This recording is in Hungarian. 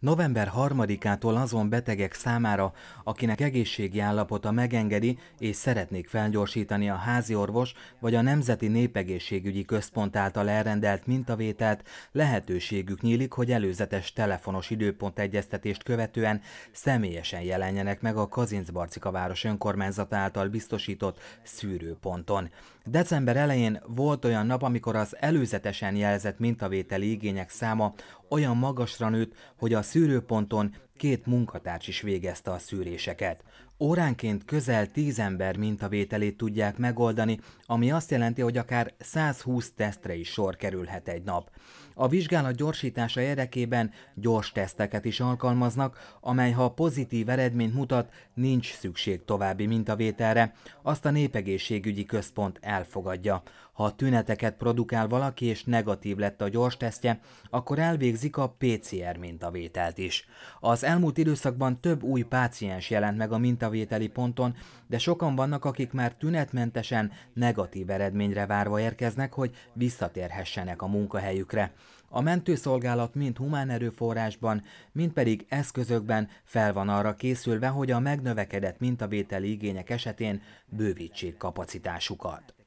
November 3-ától azon betegek számára, akinek egészségi állapota megengedi és szeretnék felgyorsítani a házi orvos vagy a Nemzeti Népegészségügyi Központ által elrendelt mintavételt, lehetőségük nyílik, hogy előzetes telefonos időpont egyeztetést követően személyesen jelenjenek meg a Kazincbarcika város önkormányzata által biztosított szűrőponton. December elején volt olyan nap, amikor az előzetesen jelzett mintavételi igények száma olyan magasra nőtt, hogy a szűrőponton két munkatárs is végezte a szűréseket. Óránként közel 10 ember mintavételét tudják megoldani, ami azt jelenti, hogy akár 120 tesztre is sor kerülhet egy nap. A vizsgálat gyorsítása érdekében gyors teszteket is alkalmaznak, amely ha pozitív eredményt mutat, nincs szükség további mintavételre, azt a népegészségügyi központ elfogadja. Ha tüneteket produkál valaki és negatív lett a gyors tesztje, akkor elvégzik a PCR mintavételt mintavételt is. Az elmúlt időszakban több új páciens jelent meg a mintavételi ponton, de sokan vannak, akik már tünetmentesen negatív eredményre várva érkeznek, hogy visszatérhessenek a munkahelyükre. A mentőszolgálat mind humán erőforrásban, mind pedig eszközökben fel van arra készülve, hogy a megnövekedett mintavételi igények esetén bővítsék kapacitásukat.